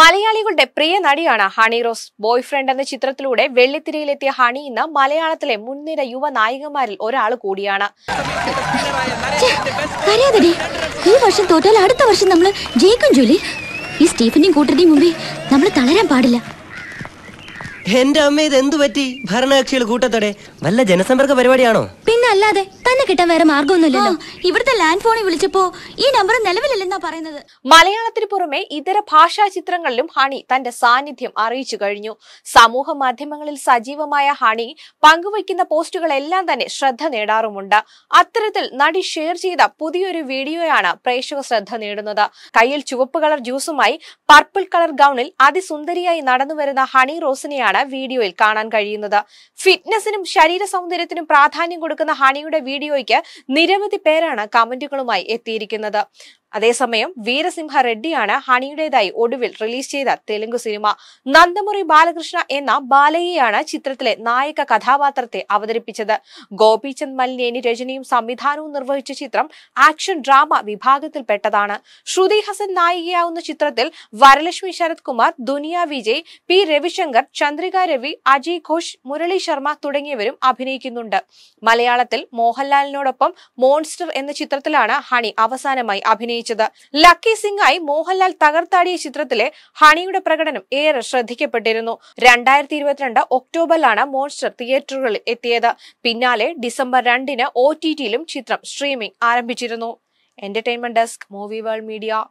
മലയാളികളുടെ പ്രിയ നടിയാണ് honey rose boy friend എന്ന ചിത്രത്തിലൂടെ വെള്ളിത്തിരയിലെത്തിയ ഹണി ഇന്ന് മലയാളത്തിലെ മുൻനിര യുവ നായികമാരിൽ ഒരാൾ കൂടിയാണ് ഈ വർഷം തോറ്റാൽ അടുത്ത വർഷം നമ്മൾ ജയിക്കും ജോലി ഈ സ്റ്റീഫന്റെയും കൂട്ടരുടെയും മുമ്പേ നമ്മൾ തളരാൻ പാടില്ല എന്റെ അമ്മ ഇത് എന്തു പറ്റി ഭരണകക്ഷികൾ കൂട്ടത്തോടെ വല്ല ജനസമ്പർക്ക പരിപാടിയാണോ പിന്നെ അല്ലാതെ തന്നെ കിട്ടാൻ വേറെ മാർഗമൊന്നുമില്ലല്ലോ ഇവിടുത്തെ ലാൻഡ് ഫോണിൽ വിളിച്ചപ്പോ ഈ നമ്പർ നിലവിലില്ലെന്നാ പറയുന്നത് മലയാളത്തിന് പുറമെ ഇതര ഭാഷാ ചിത്രങ്ങളിലും ഹണി തന്റെ സാന്നിധ്യം അറിയിച്ചു കഴിഞ്ഞു സമൂഹ മാധ്യമങ്ങളിൽ സജീവമായ ഹണി പങ്കുവയ്ക്കുന്ന പോസ്റ്റുകളെല്ലാം തന്നെ ശ്രദ്ധ നേടാറുമുണ്ട് അത്തരത്തിൽ നടി ഷെയർ ചെയ്ത പുതിയൊരു വീഡിയോയാണ് പ്രേക്ഷക ശ്രദ്ധ നേടുന്നത് കയ്യിൽ ചുവപ്പ് കളർ ജ്യൂസുമായി പർപ്പിൾ കളർ ഗൗണിൽ അതിസുന്ദരിയായി നടന്നുവരുന്ന ഹണി റോസിനെയാണ് വീഡിയോയിൽ കാണാൻ കഴിയുന്നത് ഫിറ്റ്നസിനും ശരീര സൗന്ദര്യത്തിനും പ്രാധാന്യം കൊടുക്കുന്ന ഹണിയുടെ വീഡിയോയ്ക്ക് നിരവധി പേരാണ് കമന്റുകളുമായി എത്തിയിരിക്കുന്നത് അതേസമയം വീരസിംഹ റെഡ്ഡിയാണ് ഹണിയുടേതായി ഒടുവിൽ റിലീസ് ചെയ്ത തെലുങ്ക് സിനിമ നന്ദമുറി ബാലകൃഷ്ണ എന്ന ബാലയെയാണ് ചിത്രത്തിലെ നായക കഥാപാത്രത്തെ അവതരിപ്പിച്ചത് ഗോപിചന്ദ് മലിനേനി രചനയും സംവിധാനവും നിർവഹിച്ച ചിത്രം ആക്ഷൻ ഡ്രാമ വിഭാഗത്തിൽപ്പെട്ടതാണ് ശ്രുതി ഹസൻ നായികയാവുന്ന ചിത്രത്തിൽ വരലക്ഷ്മി ശരത് കുമാർ ദുനിയ വിജയ് പി രവിശങ്കർ ചന്ദ്രിക രവി അജയ് ഘോഷ് മുരളി ശർമ്മ തുടങ്ങിയവരും അഭിനയിക്കുന്നുണ്ട് മലയാളത്തിൽ മോഹൻലാലിനോടൊപ്പം മോൺസ്റ്റർ എന്ന ചിത്രത്തിലാണ് ഹണി അവസാനമായി അഭിനയിച്ചത് അഭിനയിച്ചത് ലക്കി സിംഗായി മോഹൻലാൽ തകർത്താടിയ ചിത്രത്തിലെ ഹണിയുടെ പ്രകടനം ഏറെ ശ്രദ്ധിക്കപ്പെട്ടിരുന്നു രണ്ടായിരത്തി ഇരുപത്തിരണ്ട് ഒക്ടോബറിലാണ് മോൺസ്റ്റർ തിയേറ്ററുകളിൽ എത്തിയത് പിന്നാലെ ഡിസംബർ രണ്ടിന് ഒ ടി ചിത്രം സ്ട്രീമിംഗ് ആരംഭിച്ചിരുന്നു entertainment desk movie world media